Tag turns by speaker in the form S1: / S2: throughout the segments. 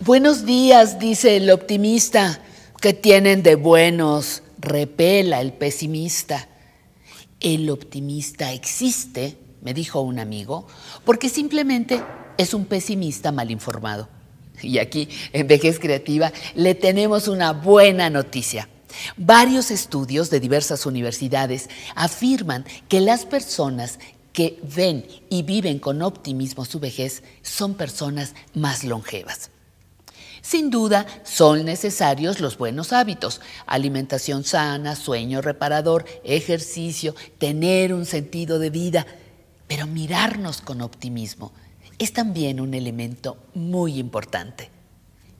S1: Buenos días, dice el optimista, que tienen de buenos, repela el pesimista. El optimista existe, me dijo un amigo, porque simplemente es un pesimista mal informado. Y aquí, en Vejez Creativa, le tenemos una buena noticia. Varios estudios de diversas universidades afirman que las personas que ven y viven con optimismo su vejez son personas más longevas. Sin duda, son necesarios los buenos hábitos, alimentación sana, sueño reparador, ejercicio, tener un sentido de vida, pero mirarnos con optimismo es también un elemento muy importante.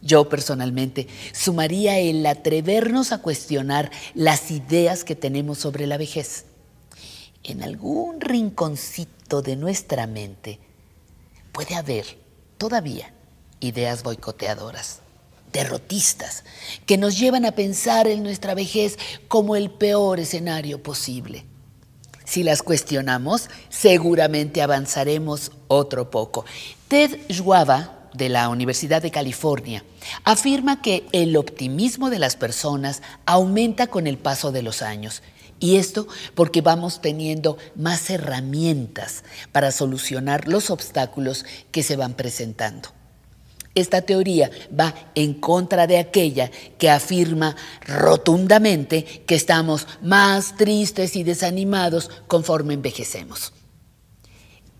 S1: Yo personalmente sumaría el atrevernos a cuestionar las ideas que tenemos sobre la vejez. En algún rinconcito de nuestra mente puede haber todavía Ideas boicoteadoras, derrotistas, que nos llevan a pensar en nuestra vejez como el peor escenario posible. Si las cuestionamos, seguramente avanzaremos otro poco. Ted Schwab, de la Universidad de California, afirma que el optimismo de las personas aumenta con el paso de los años. Y esto porque vamos teniendo más herramientas para solucionar los obstáculos que se van presentando. Esta teoría va en contra de aquella que afirma rotundamente que estamos más tristes y desanimados conforme envejecemos.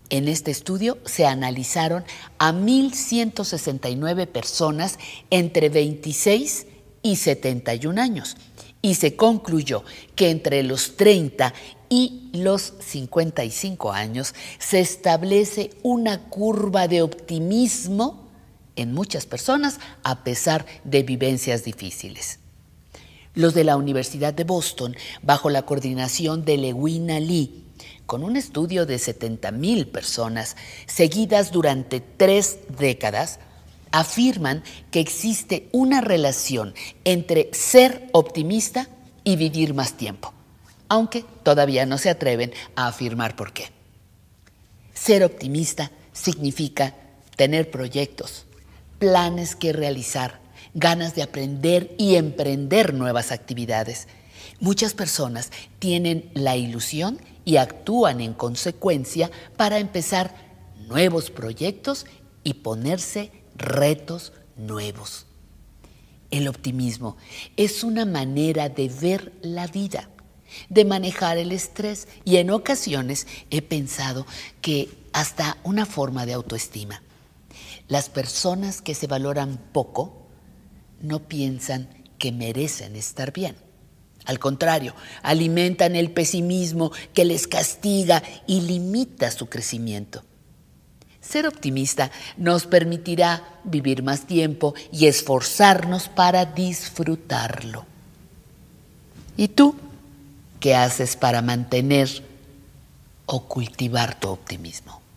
S1: En este estudio se analizaron a 1.169 personas entre 26 y 71 años y se concluyó que entre los 30 y los 55 años se establece una curva de optimismo en muchas personas a pesar de vivencias difíciles. Los de la Universidad de Boston, bajo la coordinación de Lewina Lee, con un estudio de 70.000 personas seguidas durante tres décadas, afirman que existe una relación entre ser optimista y vivir más tiempo, aunque todavía no se atreven a afirmar por qué. Ser optimista significa tener proyectos, planes que realizar, ganas de aprender y emprender nuevas actividades. Muchas personas tienen la ilusión y actúan en consecuencia para empezar nuevos proyectos y ponerse retos nuevos. El optimismo es una manera de ver la vida, de manejar el estrés y en ocasiones he pensado que hasta una forma de autoestima. Las personas que se valoran poco no piensan que merecen estar bien. Al contrario, alimentan el pesimismo que les castiga y limita su crecimiento. Ser optimista nos permitirá vivir más tiempo y esforzarnos para disfrutarlo. ¿Y tú qué haces para mantener o cultivar tu optimismo?